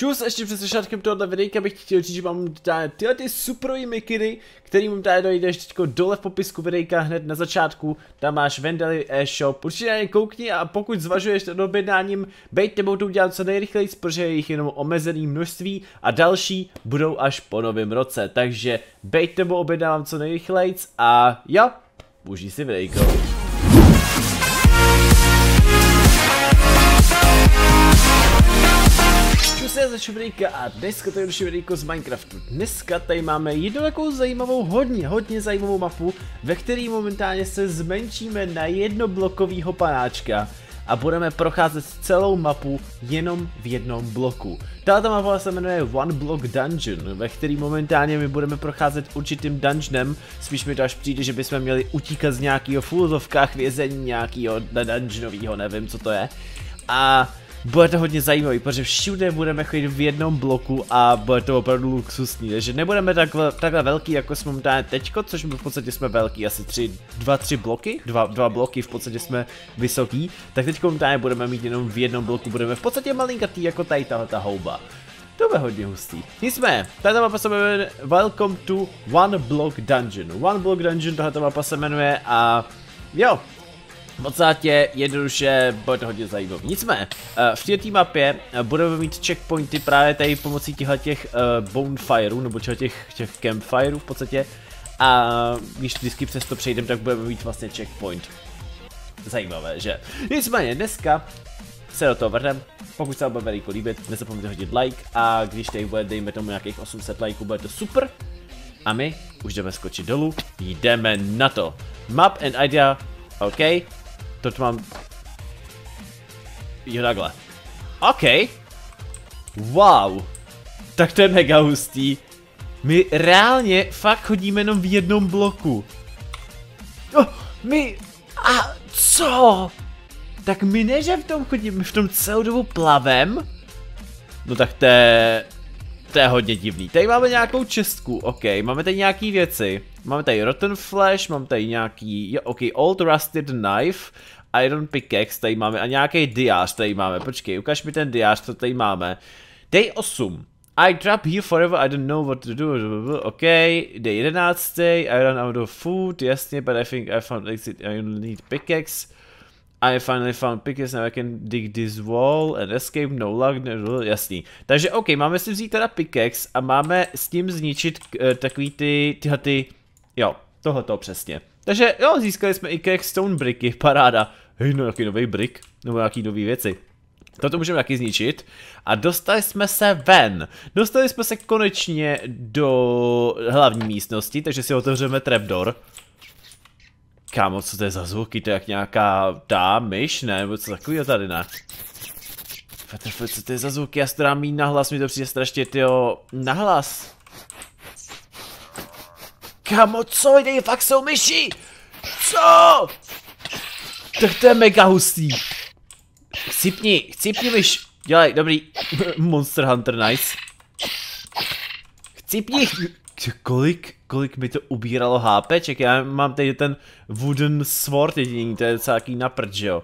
Čus, ještě před začátkem tohoto videa bych ti chtěl říct, že mám tady tyhle ty superový mikiny, který mu tady dojdeš teď dole v popisku videa hned na začátku, tam máš Vendely e-shop, určitě na ně koukni a pokud zvažuješ nad objednáním, bejt nebo to udělat co nejrychleji, protože je jich jenom omezený množství a další budou až po novém roce, takže bejt nebo objednávám co nejrychleji a jo, užij si videjko. se ze Šubrýka a dneska tady je Šubrýko z Minecraftu. Dneska tady máme jednu takovou zajímavou, hodně, hodně zajímavou mapu, ve které momentálně se zmenšíme na jednoblokovýho panáčka a budeme procházet celou mapu jenom v jednom bloku. Tato mapa se jmenuje One Block Dungeon, ve který momentálně my budeme procházet určitým dungeonem, spíš mi to až přijde, že bychom měli utíkat z nějakého fulzovkách vězení nějakého dungeonového, nevím co to je. A bude to hodně zajímavý, protože všude budeme chodit v jednom bloku a bude to opravdu luxusní, takže nebudeme takhle, takhle velký, jako jsme momentálně teďko, což my v podstatě jsme velký, asi tři, dva, tři bloky, dva, dva bloky, v podstatě jsme vysoký, tak teďko momentálně budeme mít jenom v jednom bloku, budeme v podstatě malinkatý jako tady tahle ta houba. To bude hodně hustý. Nicméně, tato mapa se jmenuje Welcome to One Block Dungeon. One Block Dungeon, tahle mapa se jmenuje a jo, Eh, v podstatě jednoduše bude to hodně zajímavé. Nicméně, v této mapě eh, budeme mít checkpointy právě tady pomocí těchto těch eh, bonfireů, nebo těch, těch campfireů v podstatě. A když vždycky přes to přejdeme, tak budeme mít vlastně checkpoint. Zajímavé, že? Nicméně, dneska se do toho vrhneme. Pokud se vám bude video líbit, nezapomeňte hodit like a když tady bude, dejme tomu nějakých 800 likeů, bude to super. A my už jdeme skočit dolů, jdeme na to. Map and idea, OK? to mám... Jo takhle. OK. Wow. Tak to je mega hustý. My reálně fakt chodíme jenom v jednom bloku. Oh, my... A co? Tak my ne, že v tom chodíme, my v tom celou dobu plavem? No tak to je... To je hodně divný. Tady máme nějakou čestku, ok, máme tady nějaký věci. Máme tady Rotten Flash, mám tady nějaký, jo, ok, Old Rusted Knife, Iron Pickaxe tady máme a nějaký diář tady máme. Počkej, ukaž mi ten diář, co tady máme. Day 8. I drop here forever, I don't know what to do, ok, day 11, I run out of food, jasně, but I think I found exit, I need pickaxe. I finally found pickets, now I can dig this wall and escape, no luck, no, jasný. Takže OK, máme si vzít teda pickaxe a máme s tím zničit uh, takový ty, tyhle ty, jo, tohleto přesně. Takže jo, získali jsme i kek stone bricky, paráda. Hej, no nějaký nový brick, nebo nějaký nový věci. Toto můžeme taky zničit. A dostali jsme se ven. Dostali jsme se konečně do hlavní místnosti, takže si otevřeme trapdoor. Kámo, co to je za zvuky, to je jak nějaká ta myš, ne? Nebo co takového tady, ne? Petrfe, co to je za zvuky, já se mít nahlas, mi to přijde strašně, tyjo, nahlas. Kámo, co, jde, fakt jsou myši! Co? Tak to je mega hustý. Chcipni, chcipni myš. Dělej, dobrý. Monster Hunter, nice. Chcipni, kolik, kolik mi to ubíralo HPček, já mám tady ten wooden sword jediný, to je docela taký naprd, že jo.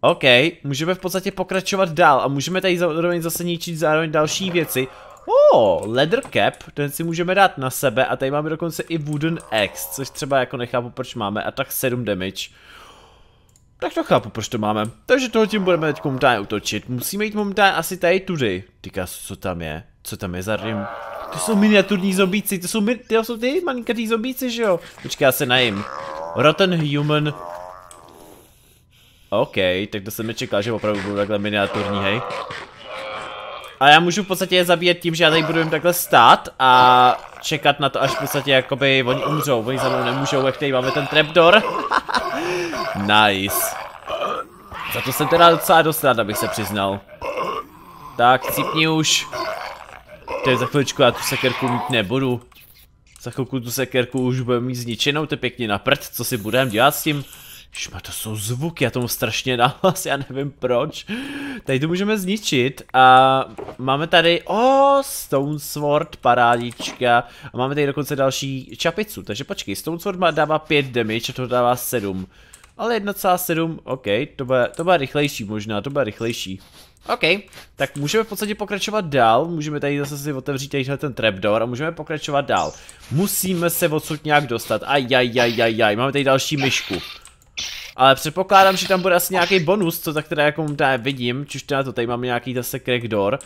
OK, můžeme v podstatě pokračovat dál a můžeme tady zároveň zase ničit zároveň další věci. oh, leather cap, ten si můžeme dát na sebe a tady máme dokonce i wooden axe, což třeba jako nechápu proč máme a tak 7 damage. Tak to chápu, proč to máme. Takže toho tím budeme teď momentálně utočit. Musíme jít momentálně asi tady tudy. Tyka, co tam je? Co tam je za rym? To jsou miniaturní zombíci, to jsou, mi, to jsou ty malinkatý zombíci, že jo? Počkej, já se najím. Rotten Human. OK, tak to jsem nečekal, že opravdu budou takhle miniaturní, hej. A já můžu v podstatě je zabíjet tím, že já tady budu jim takhle stát a čekat na to, až v podstatě jakoby oni umřou. Oni za mnou nemůžou, jak tady máme ten trapdoor. nice. Za to jsem teda docela dost rád, abych se přiznal. Tak, cipni už. To je za chviličku, já tu sekerku mít nebudu. Za chvilku tu sekerku už budeme mít zničenou, to je pěkně na prd, co si budeme dělat s tím? Šma, to jsou zvuky, já tomu strašně nahlas, já nevím proč. Tady to můžeme zničit a máme tady, o, Stone Sword, parádička. A máme tady dokonce další čapicu, takže počkej, Stone Sword má, dává 5 damage a to dává 7. Ale 1,7, ok, to bude, to bude rychlejší možná, to bude rychlejší. OK, tak můžeme v podstatě pokračovat dál, můžeme tady zase si otevřít tady ten trapdoor a můžeme pokračovat dál. Musíme se odsud nějak dostat, ajajajajaj, máme tady další myšku. Ale předpokládám, že tam bude asi nějaký bonus, co tak teda jako tady vidím, čiž teda to, tady máme nějaký zase crackdoor.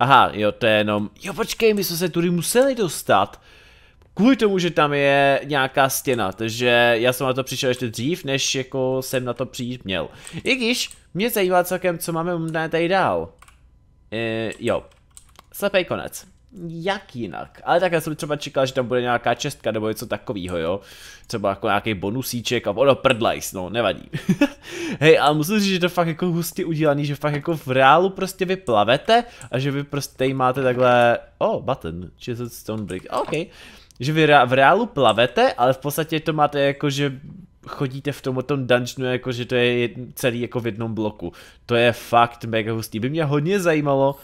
Aha, jo, to je jenom, jo počkej, my jsme se tudy museli dostat. Kvůli tomu, že tam je nějaká stěna, takže já jsem na to přišel ještě dřív, než jako jsem na to přijít měl. I když, mě zajímá celkem, co máme tady dál. E, jo. Slepej konec. Jak jinak? Ale tak já jsem třeba čekal, že tam bude nějaká čestka nebo něco takového, jo? Třeba jako nějaký bonusíček a ono prdlajs, no, nevadí. Hej, ale musím říct, že to fakt jako hustě udělaný, že fakt jako v reálu prostě vy plavete a že vy prostě tady máte takhle, oh, button, Chiseled Stone Brick, OK. Že vy v reálu plavete, ale v podstatě to máte jako, že chodíte v tom tom dungeonu, jako že to je celý jako v jednom bloku. To je fakt mega hustý. By mě hodně zajímalo,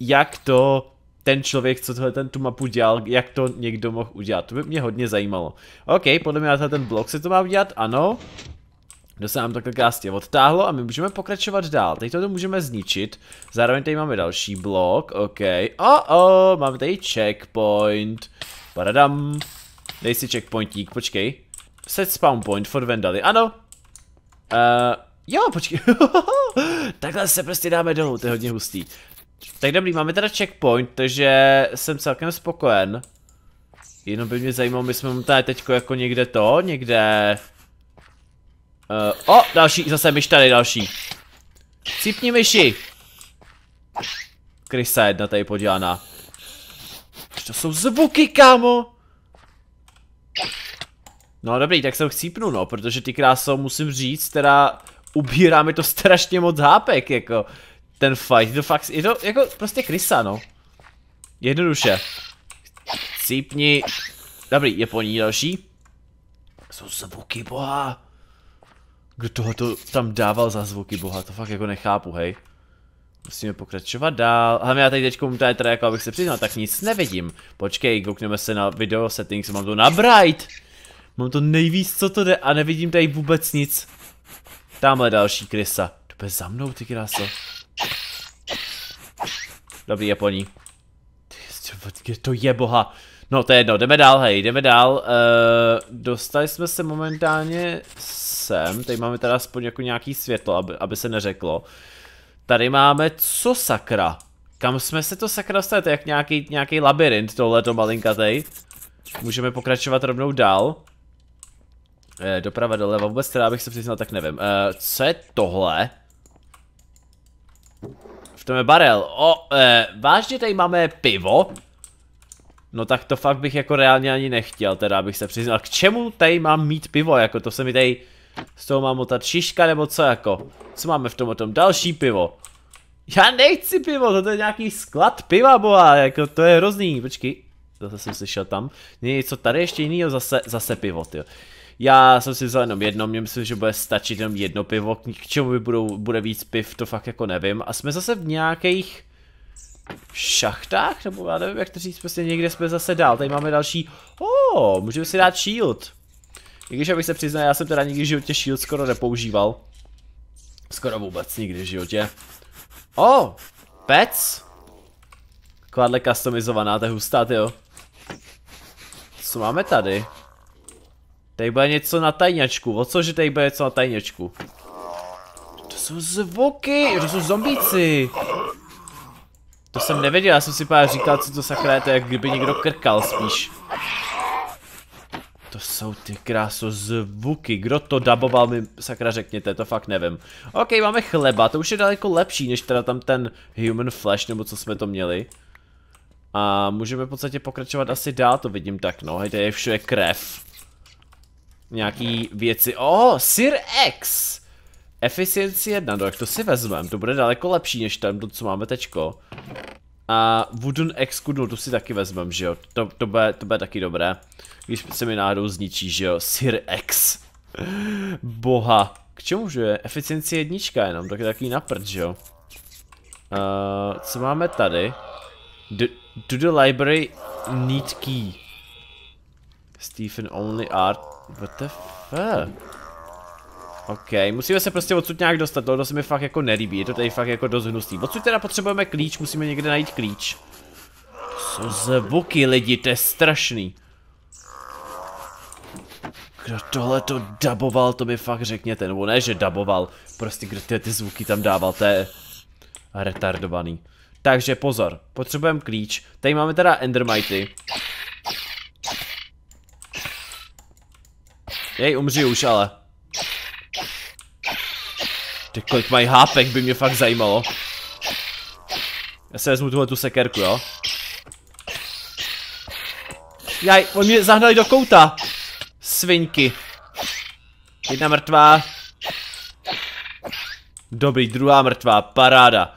jak to ten člověk, co tohle ten tu mapu dělal, jak to někdo mohl udělat. To by mě hodně zajímalo. OK, podle mě na ten blok se to má udělat, ano. To se nám takhle krásně odtáhlo a my můžeme pokračovat dál. Teď to můžeme zničit. Zároveň tady máme další blok, OK. Oh, oh, máme tady checkpoint. Paradam. Dej si checkpointík, počkej. Set spawn point for Vendaly, ano. Uh, jo, počkej. Takhle se prostě dáme dolů, to je hodně hustý. Tak dobrý, máme teda checkpoint, takže jsem celkem spokojen. Jenom by mě zajímalo, my jsme tady teďko jako někde to, někde... Uh, o, další, zase myš tady další. Cipni myši. Krysa jedna tady podělaná. To jsou zvuky, kámo. No dobrý, tak jsem chcípnu no, protože ty krásou musím říct, teda ubírá mi to strašně moc hápek, jako. Ten fight, to fakt, je to jako prostě krysa no. Jednoduše. Cípni. Dobrý, je po ní další. Jsou zvuky boha. Kdo tohle to tam dával za zvuky boha, to fakt jako nechápu, hej. Musíme pokračovat dál. A já tady teď tady teda jako abych se přiznal, tak nic nevidím. Počkej, koukneme se na video settings, mám to na bright. Mám to nejvíc, co to jde a nevidím tady vůbec nic. Támhle další krysa. To bude za mnou, ty kráso. Dobrý, Japoní. Kde to je boha? No to je jedno, jdeme dál, hej, jdeme dál. Uh, dostali jsme se momentálně sem, tady máme teda aspoň jako nějaký světlo, aby, aby se neřeklo. Tady máme co sakra? Kam jsme se to sakra dostali? To je jak nějaký, nějaký labirint tohleto malinkatej. Můžeme pokračovat rovnou dál. Eh, doprava doleva, vůbec teda bych se přiznal, tak nevím. E, co je tohle? V tom je barel. O, e, vážně tady máme pivo? No tak to fakt bych jako reálně ani nechtěl, teda abych se přiznal. K čemu tady mám mít pivo, jako to se mi tady... Z toho mám ta šiška nebo co jako? Co máme v tom o tom? Další pivo. Já nechci pivo, to je nějaký sklad piva, boha, jako to je hrozný, počkej. Zase jsem slyšel tam. Něco tady ještě jinýho, zase, zase pivo, tyjo. Já jsem si vzal jenom jedno, mě myslím, že bude stačit jenom jedno pivo, k čemu by budou, bude víc piv, to fakt jako nevím. A jsme zase v nějakých šachtách, nebo já nevím, jak to říct, prostě někde jsme zase dál. Tady máme další, o, oh, můžeme si dát shield. I když abych se přiznal, já jsem teda nikdy v životě shield skoro nepoužíval. Skoro vůbec nikdy v životě. O, oh, pec. Kladle customizovaná, to je hustá, jo. Co máme tady? Tady bude něco na tajňačku. O co, že tady bude něco na tajňačku? To jsou zvuky, to jsou zombíci. To jsem nevěděl, já jsem si pár říkal, co to sakra je, to je, jak kdyby někdo krkal spíš. To jsou ty kráso zvuky, kdo to daboval mi sakra řekněte, to fakt nevím. Ok, máme chleba, to už je daleko lepší, než teda tam ten Human Flash, nebo co jsme to měli. A můžeme v podstatě pokračovat asi dál, to vidím tak no, hejte, je všude krev nějaký věci. O, oh, Sir X! Efficiency 1, no jak to si vezmeme, to bude daleko lepší než tam to, co máme tečko. A Wooden X no, to si taky vezmeme, že jo, to, to, bude, to bude taky dobré. Když se mi náhodou zničí, že jo, Sir X. Boha, k čemu že je? Efficiency jednička jenom, tak je taky naprd, že jo. Uh, co máme tady? Do, do the library need key. Stephen only art What the fuck? OK, musíme se prostě odsud nějak dostat, to se mi fakt jako nelíbí, je to tady fakt jako dost hnusný. Odsud teda potřebujeme klíč, musíme někde najít klíč. Co zvuky lidi, to je strašný. Kdo tohle to daboval, to mi fakt řekněte, nebo ne, že daboval, prostě kdo ty, ty zvuky tam dával, to je retardovaný. Takže pozor, potřebujeme klíč, tady máme teda endermity, Jej, umři už ale. Ty kolik mají hápek by mě fakt zajímalo. Já se vezmu tuhle tu sekerku, jo. Jaj, on mě zahnali do kouta. Svinky. Jedna mrtvá. Dobrý, druhá mrtvá, paráda.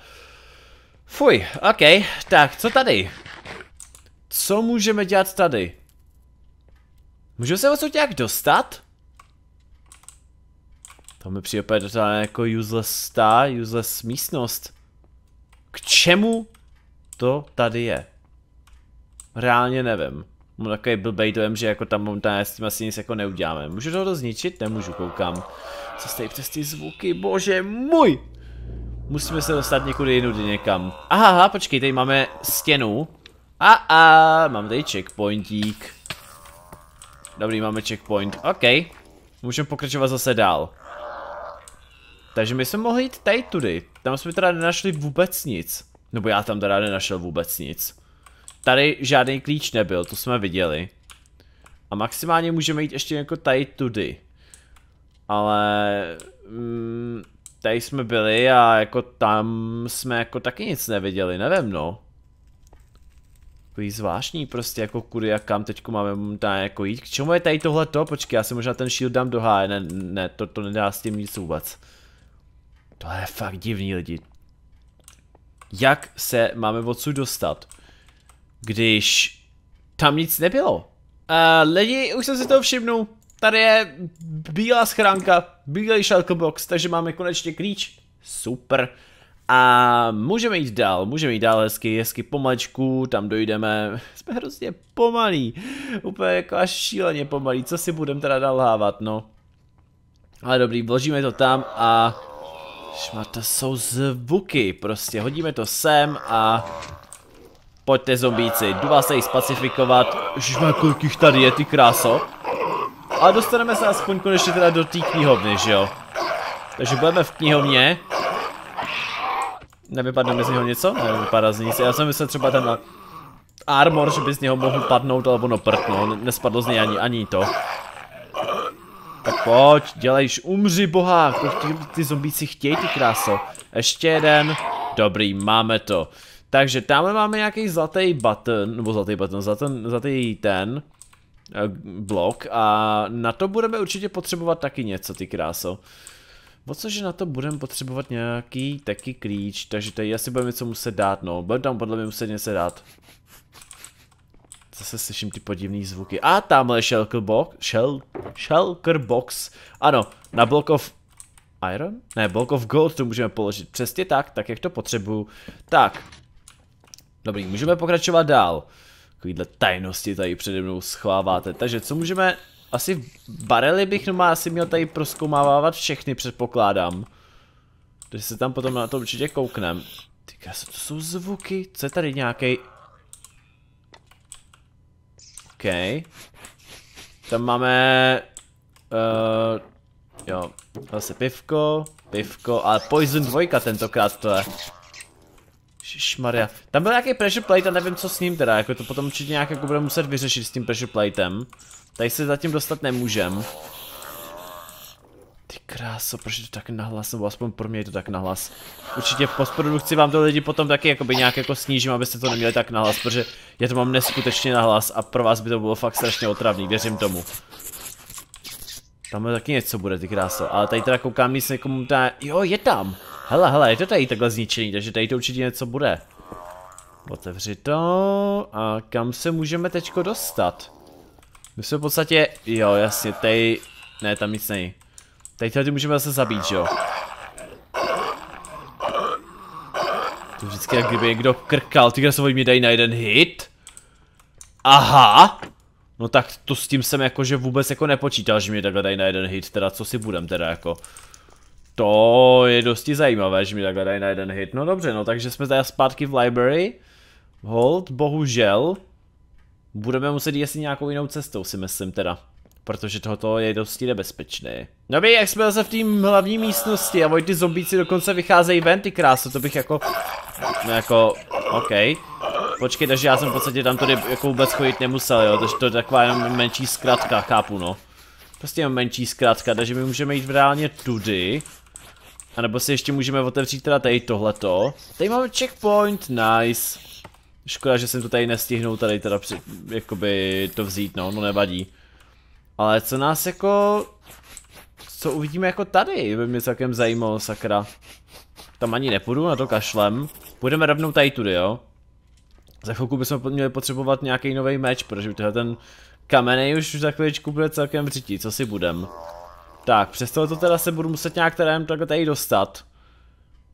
Fuj, ok, tak co tady? Co můžeme dělat tady? Můžu se vlastně nějak dostat? To mi přijde opět jako useless ta, useless místnost. K čemu to tady je? Reálně nevím. Mám takový blbej dojem, že jako tam momentálně s tím asi nic jako neuděláme. Můžu to zničit? Nemůžu, koukám. Co stej přes ty zvuky, bože můj! Musíme se dostat někudy jinudy někam. Aha, aha, počkej, tady máme stěnu. A a, mám tady checkpointík. Dobrý, máme checkpoint, OK. Můžeme pokračovat zase dál. Takže my jsme mohli jít tady tudy. Tam jsme teda nenašli vůbec nic. Nebo já tam teda nenašel vůbec nic. Tady žádný klíč nebyl, to jsme viděli. A maximálně můžeme jít ještě jako tady tudy. Ale... Mm, tady jsme byli a jako tam jsme jako taky nic neviděli, nevím no. Takový zvláštní prostě jako kudy a kam teďko máme momentálně jako jít. K čemu je tady tohle to? Počkej, já si možná ten shield dám do háje, ne, ne, to, to nedá s tím nic vůbec. Tohle je fakt divný lidi. Jak se máme odsud dostat, když tam nic nebylo? Uh, lidi, už jsem si toho všimnul. Tady je bílá schránka, bílý box. takže máme konečně klíč. Super. A můžeme jít dál, můžeme jít dál hezky, hezky pomalečku, tam dojdeme, jsme hrozně pomalí, úplně jako až šíleně pomalí, co si budeme teda dál hávat, no. Ale dobrý, vložíme to tam a šma to jsou zvuky, prostě hodíme to sem a... Pojďte zombíci, jdu vás tady spacifikovat. Šma kolik jich tady je, ty kráso. A dostaneme se aspoň konečně teda do té knihovny, že jo? Takže budeme v knihovně. Nevypadne z něho něco? Nevypadá z nic. Já jsem myslel třeba ten armor, že by z něho mohl padnout, alebo no prd, no. Nespadlo z něj ani, ani to. Pojď, dělejš, umři Boha, to ty, ty zombíci chtějí, ty kráso. Ještě jeden, dobrý, máme to. Takže tamhle máme nějaký zlatý button, nebo zlatý button, zlatý, zlatý ten eh, blok a na to budeme určitě potřebovat taky něco, ty kráso. O cože na to budeme potřebovat nějaký taky klíč, takže tady asi budeme něco muset dát, no. Budeme tam podle mě muset něco dát. Zase slyším ty podivné zvuky. A tamhle shelker box. Shell, shelker box. Ano, na block of iron? Ne, block of gold to můžeme položit. Přesně tak, tak jak to potřebuju. Tak. Dobrý, můžeme pokračovat dál. Takovýhle tajnosti tady přede mnou schováváte. Takže co můžeme... Asi v barely bych no, asi měl tady proskoumávat všechny, předpokládám. Takže se tam potom na to určitě kouknem. Ty co to jsou zvuky. Co je tady nějaký OK. Tam máme... Uh, jo, zase pivko, pivko, ale Poison 2 tentokrát to je. Šmaria. Tam byl nějaký pressure plate a nevím co s ním teda, jako to potom určitě nějak jako budeme muset vyřešit s tím pressure platem. Tady se zatím dostat nemůžem. Ty kráso, proč je to tak nahlas, nebo aspoň pro mě je to tak nahlas. Určitě v postprodukci vám to lidi potom taky jakoby nějak jako snížím, abyste to neměli tak nahlas, protože já to mám neskutečně nahlas a pro vás by to bylo fakt strašně otravný, věřím tomu. Tam taky něco bude, ty kráso, ale tady teda koukám nic někomu ta... Jo, je tam! Hele, hele, je to tady takhle zničený, takže tady to určitě něco bude. Otevři to a kam se můžeme teďko dostat? My jsme v podstatě, jo jasně, tady, ne tam nic není. Teď tady můžeme zase zabít, že jo? To vždycky jak kdyby někdo krkal, ty krasovojí mi dají na jeden hit. Aha! No tak to s tím jsem jakože vůbec jako nepočítal, že mi takhle dají na jeden hit, teda co si budem teda jako. To je dosti zajímavé, že mi takhle dají na jeden hit. No dobře, no takže jsme tady zpátky v library. Hold, bohužel. Budeme muset jít asi nějakou jinou cestou, si myslím teda. Protože tohoto je dosti nebezpečné. No my, jak jsme zase v té hlavní místnosti a ty zombíci dokonce vycházejí ven, ty krásy, to bych jako... No jako, OK. Počkej, takže já jsem v podstatě tam tady jako vůbec chodit nemusel, jo, takže to je taková jenom menší zkratka, chápu, no. Prostě jenom menší zkratka, takže my můžeme jít v reálně tudy. A nebo si ještě můžeme otevřít teda tady tohleto. Tady máme checkpoint, nice. Škoda, že jsem to tady nestihnul tady teda při, jakoby to vzít, no, no nevadí. Ale co nás jako... Co uvidíme jako tady, by mě celkem zajímalo, sakra. Tam ani nepůjdu, na to kašlem. Půjdeme rovnou tady tudy, jo? Za chvilku bychom měli potřebovat nějaký nový meč, protože tohle ten kamenej už za chvíličku bude celkem vřití, co si budem. Tak, přes to teda se budu muset nějak terén takhle tady dostat.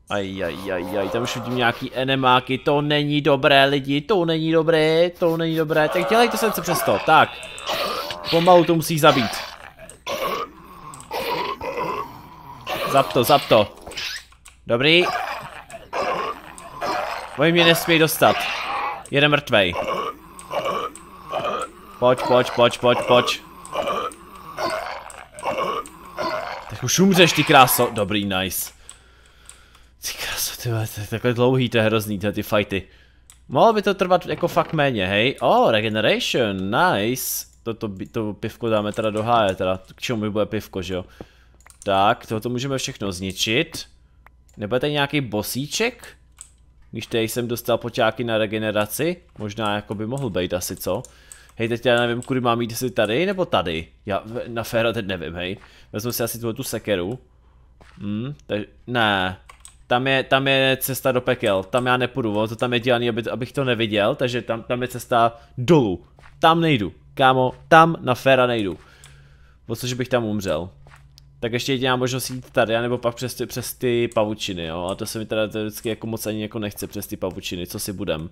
Ajajajaj, tam už vidím nějaký enemáky, to není dobré lidi, to není dobré, to není dobré, tak dělejte se přesto, tak. Pomalu to musí zabít. Zap to, zap to. Dobrý. Oni mě nesmí dostat. Jeden mrtvej. Pojď, pojď, pojď, pojď, pojď. Tak už umřeš, ty kráso. Dobrý, nice. Ty kráso, ty vole, to je takhle dlouhý, to je hrozný, tyhle ty fighty. Mohlo by to trvat jako fakt méně, hej? Oh, regeneration, nice to, to, to pivko dáme teda do háje, teda k čemu mi bude pivko, že jo. Tak, tohoto můžeme všechno zničit. Nebude tady nějaký bosíček? Když tady jsem dostal poťáky na regeneraci, možná jako by mohl být asi, co? Hej, teď já nevím, kudy mám jít, jestli tady nebo tady. Já na féra teď nevím, hej. Vezmu si asi tuhle tu sekeru. Hm, tak ne. Tam je, tam je cesta do pekel, tam já nepůjdu, to tam je dělaný, aby, abych to neviděl, takže tam, tam je cesta dolů. Tam nejdu, Kámo, tam na féra nejdu. protože což bych tam umřel. Tak ještě jediná možnost jít tady, anebo pak přes ty, přes ty pavučiny, jo. A to se mi teda vždycky jako moc ani jako nechce přes ty pavučiny, co si budem.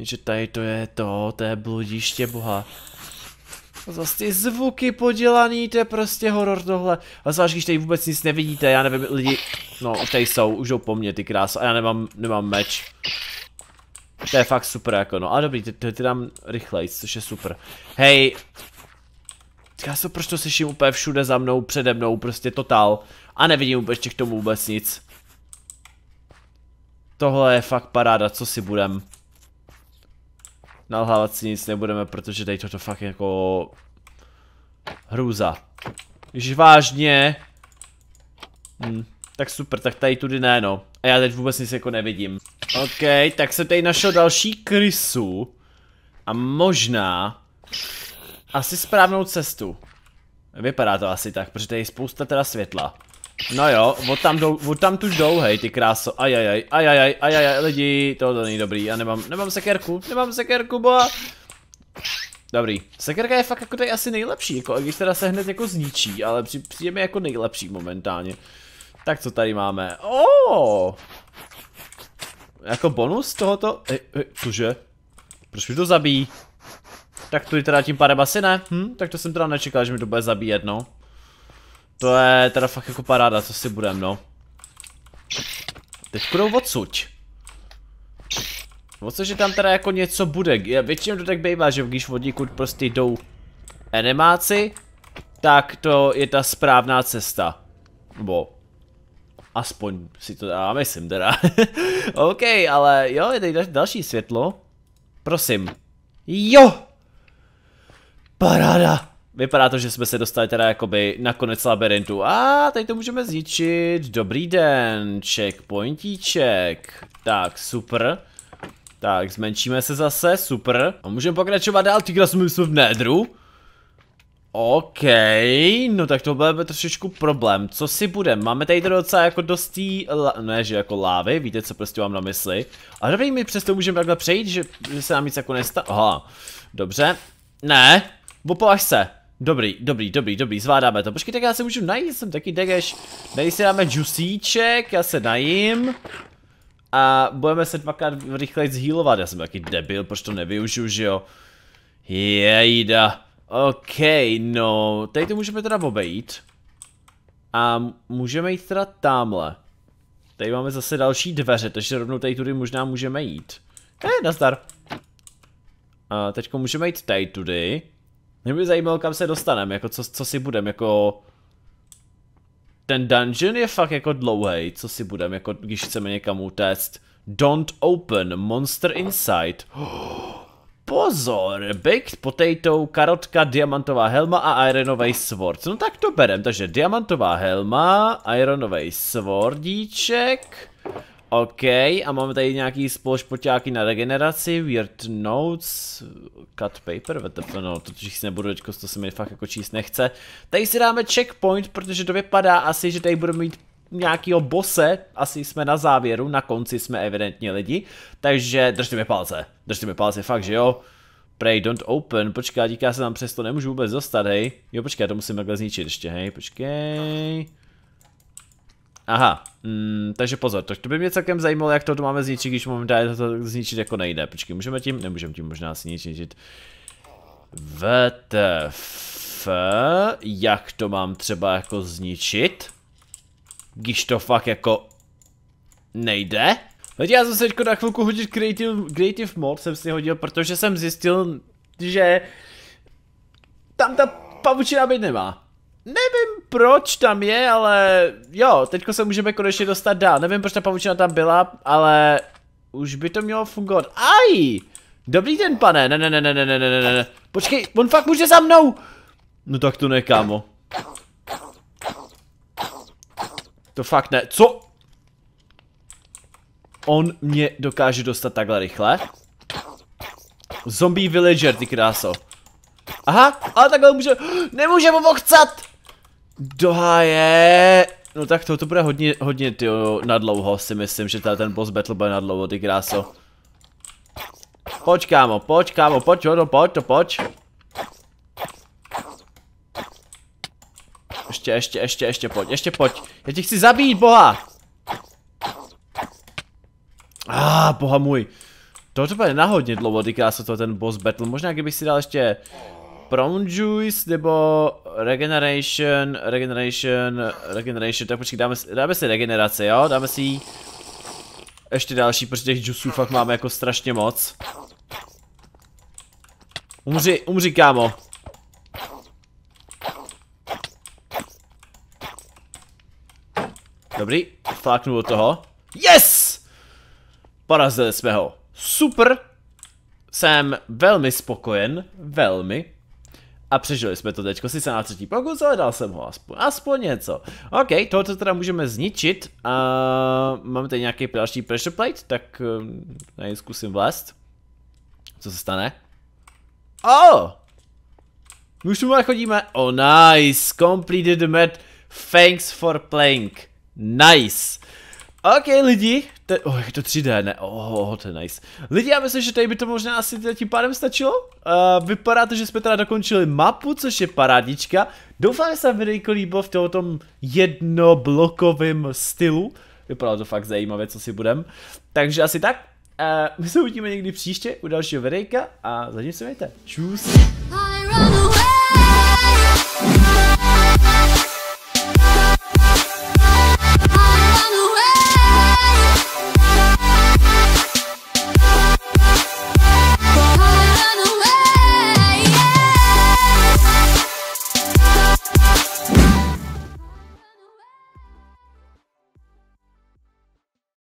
Že tady to je to, to je bludiště boha. zase ty zvuky podělaný, to je prostě horor tohle. A zvlášť, když tady vůbec nic nevidíte, já nevím, lidi... No, tady jsou, už jdou po mně, ty krás. a já nemám, nemám meč. To je fakt super jako no. A dobrý, ty, ty, ty dám rychleji, což je super. Hej. Já se proč to slyším úplně všude za mnou, přede mnou, prostě total. A nevidím ještě k tomu vůbec nic. Tohle je fakt paráda, co si budem. Nalhávat si nic nebudeme, protože tady toto fakt jako... Hrůza. Když vážně. Hm. Tak super, tak tady tudy ne, no. A já teď vůbec nic jako nevidím. OK, tak se tady našel další krysu. A možná... Asi správnou cestu. Vypadá to asi tak, protože tady je spousta teda světla. No jo, od tam, do, od tam tu jdou, hej, ty kráso, ajajaj, ajajaj, ajajaj, lidi, tohle není dobrý, já nemám, nemám sekerku, nemám sekerku, boha. Dobrý, sekerka je fakt jako tady asi nejlepší, jako, když teda se hned jako zničí, ale přijde mi jako nejlepší momentálně. Tak co tady máme? Oh! Jako bonus tohoto? Ej, ej, cože? Proč mi to zabíjí? Tak tu teda tím pádem asi ne, hm? Tak to jsem teda nečekal, že mi to bude zabíjet, no. To je teda fakt jako paráda, co si budem, no. Teď budou odsuť. Moc že tam teda jako něco bude. Já Většinou to tak bývá, že když vodíkud prostě jdou animáci, tak to je ta správná cesta. Nebo Aspoň si to já myslím teda. OK, ale jo, je tady další světlo. Prosím. Jo! Paráda! Vypadá to, že jsme se dostali teda jakoby na konec labirintu. A tady to můžeme zničit. Dobrý den, checkpointíček. Tak, super. Tak, zmenšíme se zase, super. A můžeme pokračovat dál, týkra jsme v Nédru. OK, no tak to bude trošičku problém. Co si bude? Máme tady teda docela jako dostý, no ne že jako lávy, víte co prostě mám na mysli. A dobrý, my přesto můžeme takhle přejít, že, že se nám nic jako nesta... Aha, dobře. Ne, opovaž se. Dobrý, dobrý, dobrý, dobrý, zvládáme to. Počkej, tak já se můžu najít, jsem taky degeš. Tady si dáme džusíček, já se najím. A budeme se dvakrát rychleji zhýlovat, já jsem taky debil, proč to nevyužiju, že jo. Jejda. OK, no, tady to můžeme teda obejít. A můžeme jít teda tamhle. Tady máme zase další dveře, takže rovnou tady tudy možná můžeme jít. Eh, nazdar. A teďko můžeme jít tady tudy. Mě by zajímalo, kam se dostaneme, jako co, co si budeme, jako... Ten dungeon je fakt jako dlouhý, co si budeme, jako když chceme někam utéct. Don't open, monster inside. Oh pozor, baked potato, karotka, diamantová helma a ironový sword. No tak to berem, takže diamantová helma, ironový svordíček. OK, a máme tady nějaký spolušpoťáky na regeneraci, weird notes, cut paper, to. no to si nebudu to se mi fakt jako číst nechce. Tady si dáme checkpoint, protože to vypadá asi, že tady budeme mít nějakého bose, asi jsme na závěru, na konci jsme evidentně lidi, takže držte mi palce, držte mi palce, fakt, že jo. Pray don't open, počkej, díka se tam přesto nemůžu vůbec dostat, hej. Jo, počkej, já to musím takhle zničit ještě, hej, počkej. Aha, mm, takže pozor, to, to by mě celkem zajímalo, jak to tu máme zničit, když momentálně to zničit jako nejde. Počkej, můžeme tím? Nemůžeme tím možná asi nic zničit. VTF, jak to mám třeba jako zničit? když to fakt jako nejde. Teď já jsem se teďko na chvilku hodit creative, creative mod, jsem si hodil, protože jsem zjistil, že tam ta pavučina být nemá. Nevím proč tam je, ale jo, teďko se můžeme konečně dostat dál. Nevím proč ta pavučina tam byla, ale už by to mělo fungovat. Aj! Dobrý den, pane. Ne, ne, ne, ne, ne, ne, ne, ne. Počkej, on fakt může za mnou. No tak to ne, kámo. To fakt ne. Co? On mě dokáže dostat takhle rychle. Zombie villager, ty kráso. Aha, ale takhle může... Nemůže mu ochcat! Doha je. No tak to, to bude hodně, hodně tyjo, nadlouho si myslím, že ten boss battle bude nadlouho, ty kráso. Pojď kámo, pojď kámo, pojď, jo, no, pojď, to pojď. Ještě, ještě, ještě, ještě pojď, ještě pojď. Já tě chci zabít, boha! Ah, boha můj. To bude náhodně dlouho, týká se to ten boss battle. Možná kdybych si dal ještě Prone Juice, nebo Regeneration, Regeneration, Regeneration, tak počkej, dáme, dáme si regenerace, jo? Dáme si ještě další, protože těch juiceů fakt máme jako strašně moc. Umři, umři kámo. Dobrý, fláknu do toho. Yes! Porazili jsme ho. Super! Jsem velmi spokojen, velmi. A přežili jsme to teďko, sice na třetí pokus, ale dal jsem ho aspoň, aspoň něco. OK, tohoto teda můžeme zničit. A máme tady nějaký další pressure plate, tak eh, na něj zkusím vlézt. Co se stane? Oh! My už tu chodíme. Oh nice, completed the met. Thanks for playing. Nice. OK, lidi, te, oh, je to 3D, ne, oh, oh, to je nice. Lidi, já myslím, že tady by to možná asi tím pádem stačilo. Uh, eh, vypadá to, že jsme teda dokončili mapu, což je parádička. Doufám, že se vám videjko líbilo v tomto jednoblokovém stylu. Vypadalo to fakt zajímavě, co si budem. Takže asi tak. Uh, my se uvidíme někdy příště u dalšího videjka a zatím se mějte. Čus. I run away.